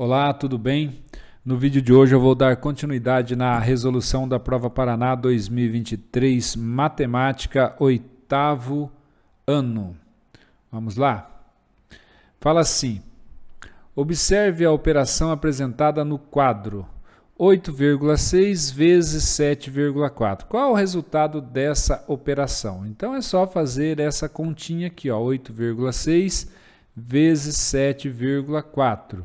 Olá, tudo bem? No vídeo de hoje eu vou dar continuidade na resolução da Prova Paraná 2023 Matemática, oitavo ano. Vamos lá? Fala assim: observe a operação apresentada no quadro 8,6 vezes 7,4. Qual é o resultado dessa operação? Então é só fazer essa continha aqui, 8,6 vezes 7,4.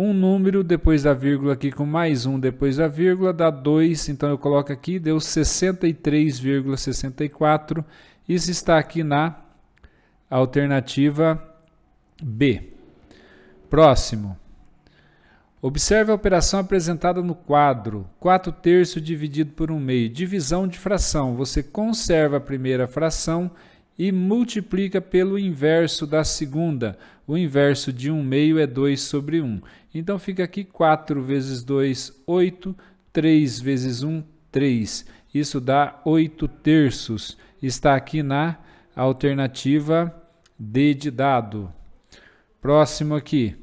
um número depois da vírgula aqui com mais um depois da vírgula dá 2, então eu coloco aqui, deu 63,64. Isso está aqui na alternativa B. Próximo. Observe a operação apresentada no quadro. 4 terços dividido por 1 meio. Divisão de fração. Você conserva a primeira fração e multiplica pelo inverso da segunda. O inverso de 1 um meio é 2 sobre 1. Um. Então fica aqui 4 vezes 2, 8, 3 vezes 1, 3. Isso dá 8 terços. Está aqui na alternativa D de dado. Próximo aqui.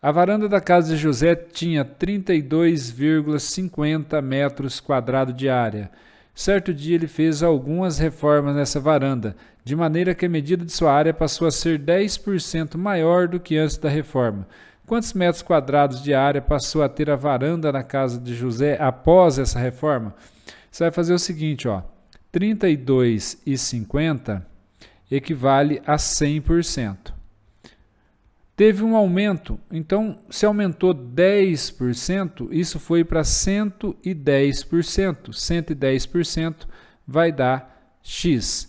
A varanda da casa de José tinha 32,50 metros quadrados de área Certo dia ele fez algumas reformas nessa varanda, de maneira que a medida de sua área passou a ser 10% maior do que antes da reforma. Quantos metros quadrados de área passou a ter a varanda na casa de José após essa reforma? Você vai fazer o seguinte, ó. 32,50 equivale a 100% teve um aumento. Então, se aumentou 10%, isso foi para 110%. 110% vai dar X.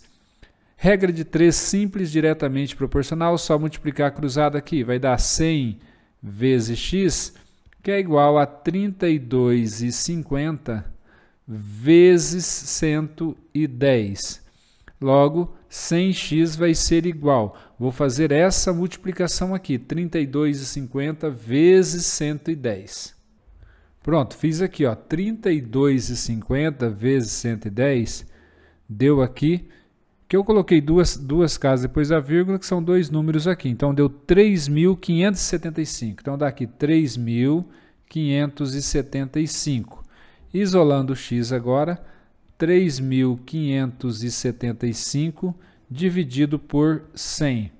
Regra de 3 simples, diretamente proporcional, só multiplicar a cruzada aqui, vai dar 100 vezes X, que é igual a 32,50 vezes 110. Logo, 100x vai ser igual. Vou fazer essa multiplicação aqui, 32,50 vezes 110. Pronto, fiz aqui, ó, 32,50 vezes 110 deu aqui, que eu coloquei duas, duas casas depois da vírgula, que são dois números aqui. Então, deu 3.575. Então, dá aqui 3.575. Isolando o x agora, 3.575 dividido por 100.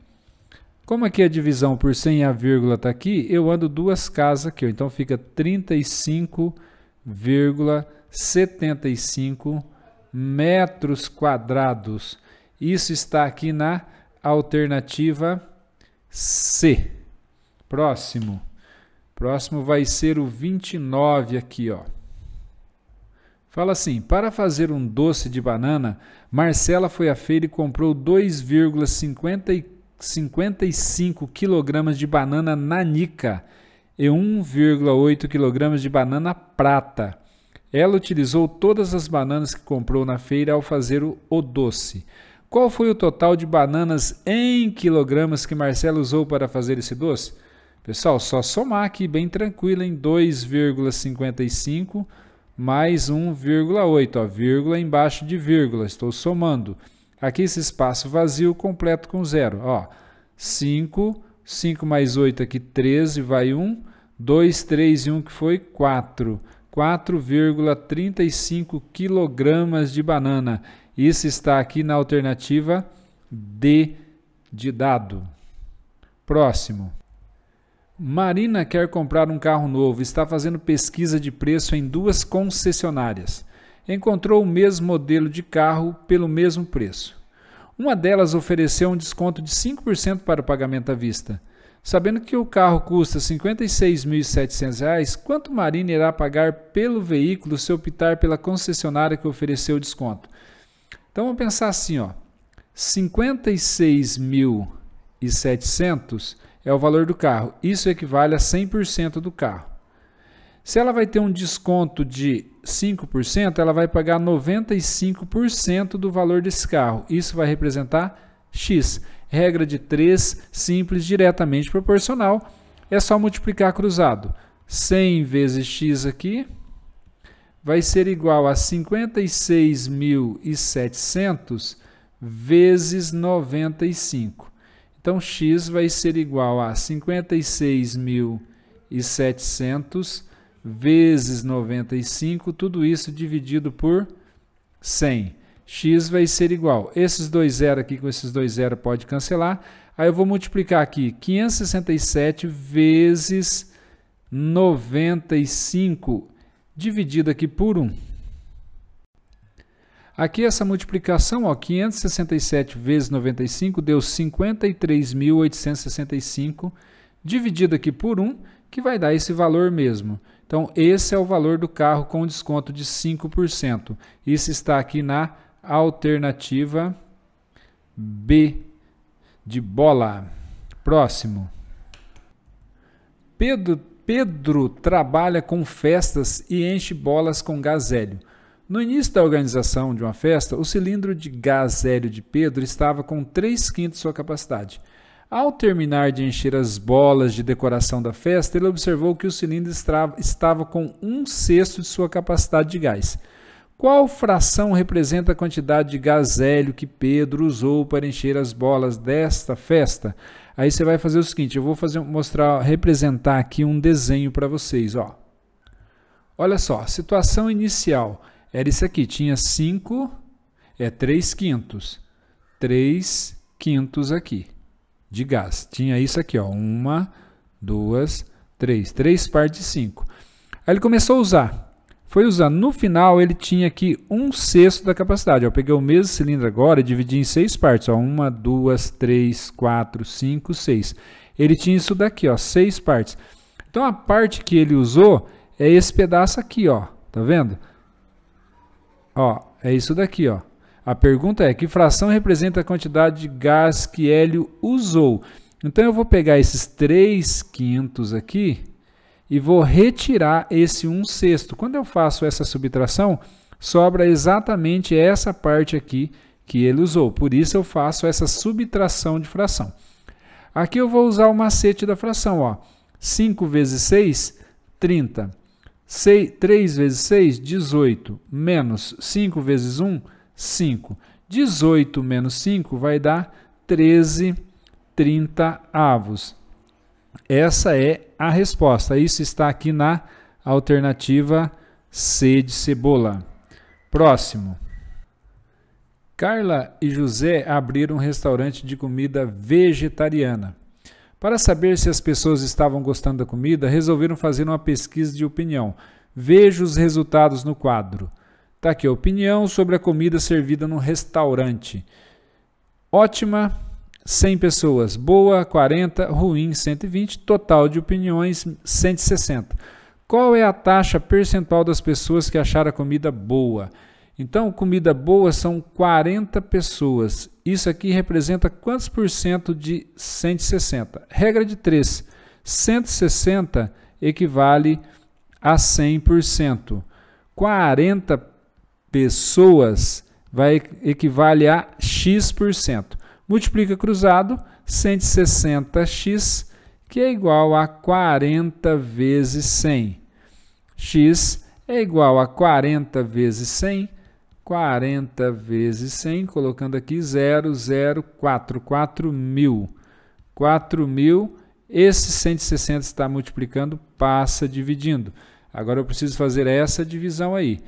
Como aqui a divisão por 100 e a vírgula está aqui, eu ando duas casas aqui, então fica 35,75 metros quadrados. Isso está aqui na alternativa C. Próximo. Próximo vai ser o 29 aqui, ó. Fala assim: para fazer um doce de banana, Marcela foi à feira e comprou 2,55 kg de banana nanica e 1,8 kg de banana prata. Ela utilizou todas as bananas que comprou na feira ao fazer o, o doce. Qual foi o total de bananas em quilogramas que Marcela usou para fazer esse doce? Pessoal, só somar aqui bem tranquilo em 2,55 mais 1,8, vírgula embaixo de vírgula, estou somando. Aqui esse espaço vazio completo com zero, ó, 5, 5 mais 8 aqui 13, vai 1, 2, 3 e 1 que foi 4, 4,35 quilogramas de banana. Isso está aqui na alternativa D de dado. Próximo. Marina quer comprar um carro novo, está fazendo pesquisa de preço em duas concessionárias. Encontrou o mesmo modelo de carro pelo mesmo preço. Uma delas ofereceu um desconto de 5% para o pagamento à vista. Sabendo que o carro custa R$ 56.700, quanto Marina irá pagar pelo veículo se optar pela concessionária que ofereceu o desconto? Então vamos pensar assim, ó. 56.700 é o valor do carro. Isso equivale a 100% do carro. Se ela vai ter um desconto de 5%, ela vai pagar 95% do valor desse carro. Isso vai representar X. Regra de 3, simples, diretamente proporcional. É só multiplicar cruzado. 100 vezes X aqui vai ser igual a 56.700 vezes 95. Então, x vai ser igual a 56.700 vezes 95, tudo isso dividido por 100. x vai ser igual, esses dois zeros aqui com esses dois zeros pode cancelar, aí eu vou multiplicar aqui 567 vezes 95, dividido aqui por 1. Aqui essa multiplicação, ó, 567 vezes 95 deu 53.865, dividido aqui por 1, que vai dar esse valor mesmo. Então, esse é o valor do carro com desconto de 5%. Isso está aqui na alternativa B de bola. Próximo. Pedro, Pedro trabalha com festas e enche bolas com gazélio. No início da organização de uma festa, o cilindro de gás hélio de Pedro estava com 3 quintos de sua capacidade. Ao terminar de encher as bolas de decoração da festa, ele observou que o cilindro estava com um sexto de sua capacidade de gás. Qual fração representa a quantidade de gás hélio que Pedro usou para encher as bolas desta festa? Aí você vai fazer o seguinte, eu vou fazer, mostrar, representar aqui um desenho para vocês. Ó. Olha só, situação inicial era isso aqui, tinha 5, é 3 quintos, 3 quintos aqui de gás. Tinha isso aqui, ó, uma, duas, três, três partes de cinco. Aí ele começou a usar, foi usando. No final ele tinha aqui um sexto da capacidade. eu peguei o mesmo cilindro agora e dividi em seis partes, ó, uma, duas, três, quatro, cinco, seis. Ele tinha isso daqui, ó, seis partes. Então a parte que ele usou é esse pedaço aqui, ó, tá vendo? Ó, é isso daqui, ó. A pergunta é: que fração representa a quantidade de gás que Hélio usou? Então eu vou pegar esses 3 quintos aqui e vou retirar esse 1 sexto. Quando eu faço essa subtração, sobra exatamente essa parte aqui que ele usou. Por isso eu faço essa subtração de fração. Aqui eu vou usar o macete da fração. Ó. 5 vezes 6, 30. 6, 3 vezes 6, 18, menos 5 vezes 1, 5. 18 menos 5 vai dar 13 30 avos. Essa é a resposta. Isso está aqui na alternativa C de cebola. Próximo. Carla e José abriram um restaurante de comida vegetariana. Para saber se as pessoas estavam gostando da comida, resolveram fazer uma pesquisa de opinião. Veja os resultados no quadro. Está aqui a opinião sobre a comida servida no restaurante. Ótima, 100 pessoas. Boa, 40. Ruim, 120. Total de opiniões, 160. Qual é a taxa percentual das pessoas que acharam a comida boa? Então, comida boa são 40 pessoas. Isso aqui representa quantos por cento de 160? Regra de 3. 160 equivale a 100%. 40 pessoas vai equivale a x%. Multiplica cruzado, 160x, que é igual a 40 vezes 100. x é igual a 40 vezes 100, 40 vezes 100, colocando aqui 0044, 4 mil. 4 mil, esse 160 está multiplicando, passa dividindo. Agora eu preciso fazer essa divisão aí.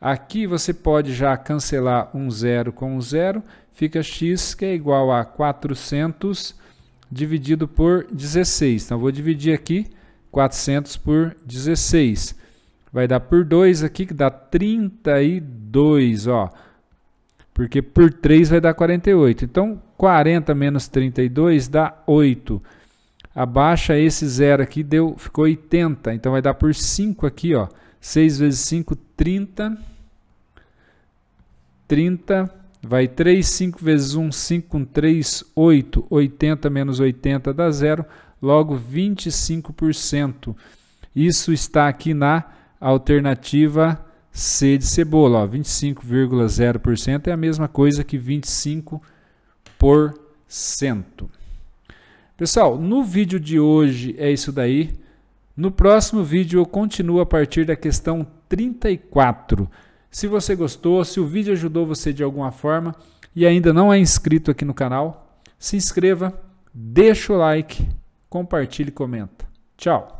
Aqui você pode já cancelar um zero com um zero, fica x que é igual a 400 dividido por 16. Então vou dividir aqui 400 por 16. Vai dar por 2 aqui, que dá 32, ó. Porque por 3 vai dar 48. Então, 40 menos 32 dá 8. Abaixa esse zero aqui, deu, ficou 80. Então, vai dar por 5 aqui, ó. 6 vezes 5, 30. 30. Vai 3, 5 vezes 1, 5 com 3, 8. 80 menos 80 dá zero. Logo, 25%. Isso está aqui na alternativa C de cebola. 25,0% é a mesma coisa que 25%. Pessoal, no vídeo de hoje é isso daí. No próximo vídeo eu continuo a partir da questão 34. Se você gostou, se o vídeo ajudou você de alguma forma e ainda não é inscrito aqui no canal, se inscreva, deixa o like, compartilhe e comenta. Tchau!